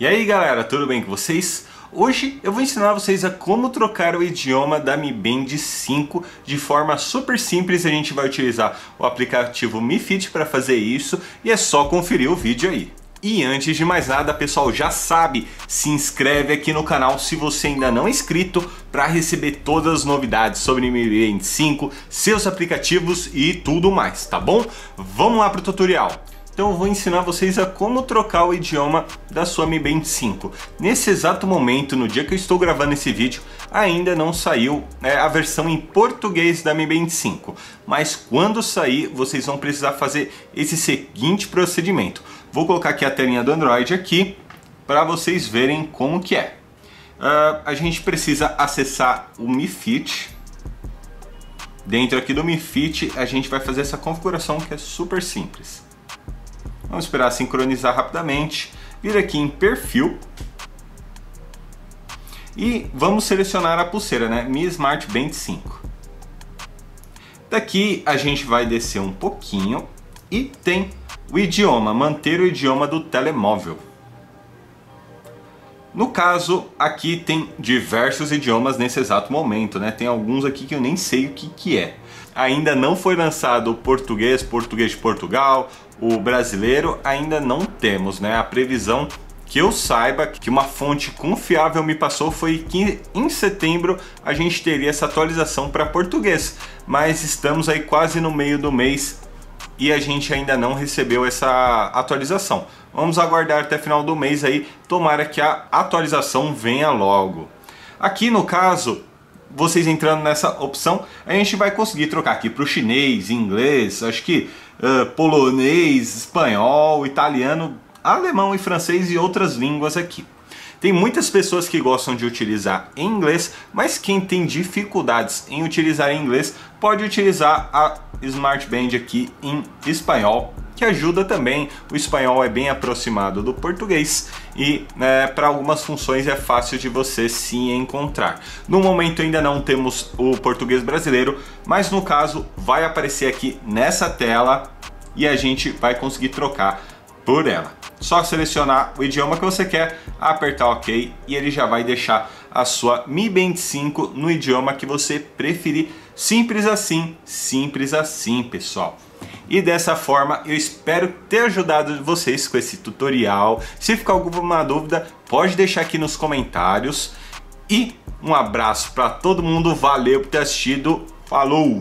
E aí galera, tudo bem com vocês? Hoje eu vou ensinar vocês a como trocar o idioma da Mi Band 5 de forma super simples. A gente vai utilizar o aplicativo Mi Fit para fazer isso e é só conferir o vídeo aí. E antes de mais nada, pessoal, já sabe, se inscreve aqui no canal se você ainda não é inscrito para receber todas as novidades sobre Mi Band 5, seus aplicativos e tudo mais, tá bom? Vamos lá para o tutorial. Então eu vou ensinar vocês a como trocar o idioma da sua Mi Band 5. Nesse exato momento, no dia que eu estou gravando esse vídeo, ainda não saiu é, a versão em português da Mi Band 5. Mas quando sair, vocês vão precisar fazer esse seguinte procedimento. Vou colocar aqui a telinha do Android aqui para vocês verem como que é. Uh, a gente precisa acessar o Mi Fit. Dentro aqui do Mi Fit, a gente vai fazer essa configuração que é super simples. Vamos esperar sincronizar rapidamente. Vir aqui em perfil. E vamos selecionar a pulseira, né? Mi Smart Band 5. Daqui a gente vai descer um pouquinho e tem o idioma, manter o idioma do telemóvel. No caso, aqui tem diversos idiomas nesse exato momento, né? Tem alguns aqui que eu nem sei o que, que é. Ainda não foi lançado o português, português de Portugal, o brasileiro, ainda não temos, né? A previsão que eu saiba, que uma fonte confiável me passou foi que em setembro a gente teria essa atualização para português, mas estamos aí quase no meio do mês e a gente ainda não recebeu essa atualização. Vamos aguardar até final do mês aí, tomara que a atualização venha logo. Aqui no caso, vocês entrando nessa opção, a gente vai conseguir trocar aqui para o chinês, inglês, acho que uh, polonês, espanhol, italiano, alemão e francês e outras línguas aqui. Tem muitas pessoas que gostam de utilizar inglês, mas quem tem dificuldades em utilizar inglês pode utilizar a Smart Band aqui em espanhol, que ajuda também. O espanhol é bem aproximado do português e é, né, para algumas funções é fácil de você se encontrar. No momento ainda não temos o português brasileiro, mas no caso vai aparecer aqui nessa tela e a gente vai conseguir trocar por ela. Só selecionar o idioma que você quer, apertar OK e ele já vai deixar a sua Mi Band 5 no idioma que você preferir Simples assim, simples assim, pessoal. E dessa forma eu espero ter ajudado vocês com esse tutorial. Se ficar alguma dúvida, pode deixar aqui nos comentários. E um abraço para todo mundo, valeu por ter assistido, falou!